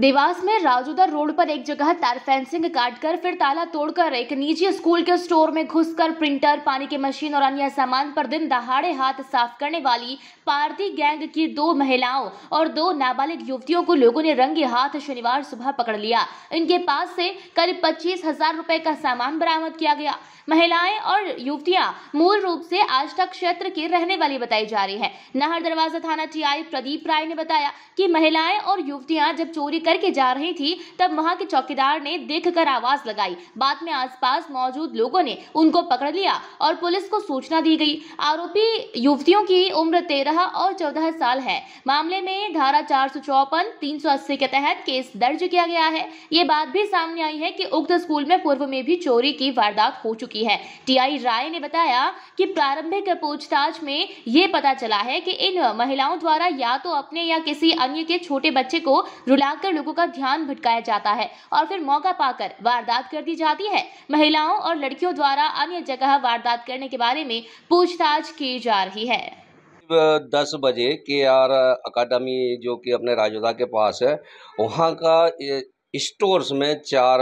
देवास में राजूदा रोड पर एक जगह तार फेंसिंग काटकर फिर ताला तोड़कर एक निजी स्कूल के स्टोर में घुसकर प्रिंटर पानी की मशीन और अन्य सामान पर दिन दहाड़े हाथ साफ करने वाली पारती गैंग की दो महिलाओं और दो नाबालिग युवतियों को लोगों ने रंगे हाथ शनिवार सुबह पकड़ लिया इनके पास से करीब पच्चीस हजार रूपए का सामान बरामद किया गया महिलाएं और युवतियां मूल रूप से तक क्षेत्र के रहने वाली बताई जा रही है नाहर दरवाजा थाना टीआई प्रदीप राय ने बताया की महिलाएं और युवतियां जब चोरी करके जा रही थी तब वहां के चौकीदार ने देखकर आवाज लगाई बाद में आसपास मौजूद लोगों ने उनको पकड़ लिया और पुलिस को सूचना दी गई आरोपी युवतियों की उम्र तेरह और चौदह साल है मामले में धारा चार सौ चौपन तीन सौ अस्सी के तहत केस दर्ज किया गया है ये बात भी सामने आई है कि उक्त स्कूल में पूर्व में भी चोरी की वारदात हो चुकी है टीआई राय ने बताया कि प्रारंभिक पूछताछ में ये पता चला है कि इन महिलाओं द्वारा या तो अपने या किसी अन्य के छोटे बच्चे को रुलाकर कर लोगों का ध्यान भटकाया जाता है और फिर मौका पाकर वारदात कर दी जाती है महिलाओं और लड़कियों द्वारा अन्य जगह वारदात करने के बारे में पूछताछ की जा रही है दस बजे के आर अकादमी जो कि अपने राजोदा के पास है वहाँ का स्टोर्स में चार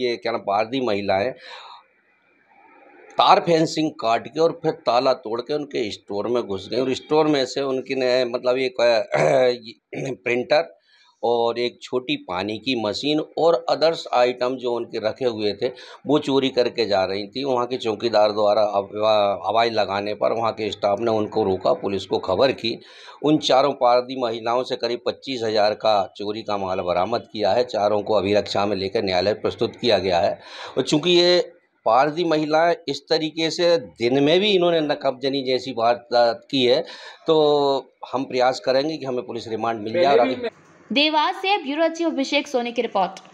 ये क्या ना पारदी महिलाएं तार फेंसिंग काट के और फिर ताला तोड़ के उनके स्टोर में घुस गए और स्टोर में से उनकी ने मतलब एक प्रिंटर और एक छोटी पानी की मशीन और अदर्स आइटम जो उनके रखे हुए थे वो चोरी करके जा रही थी वहाँ के चौकीदार द्वारा आवाज़ लगाने पर वहाँ के स्टाफ ने उनको रोका पुलिस को खबर की उन चारों पारदी महिलाओं से करीब पच्चीस हज़ार का चोरी का माल बरामद किया है चारों को अभिरक्षा में लेकर न्यायालय प्रस्तुत किया गया है और चूँकि ये पारदी महिलाएं इस तरीके से दिन में भी इन्होंने नकबजनी जैसी बात की है तो हम प्रयास करेंगे कि हमें पुलिस रिमांड मिल जाए और देवास से ब्यूरो अभिषेक सोनी की रिपोर्ट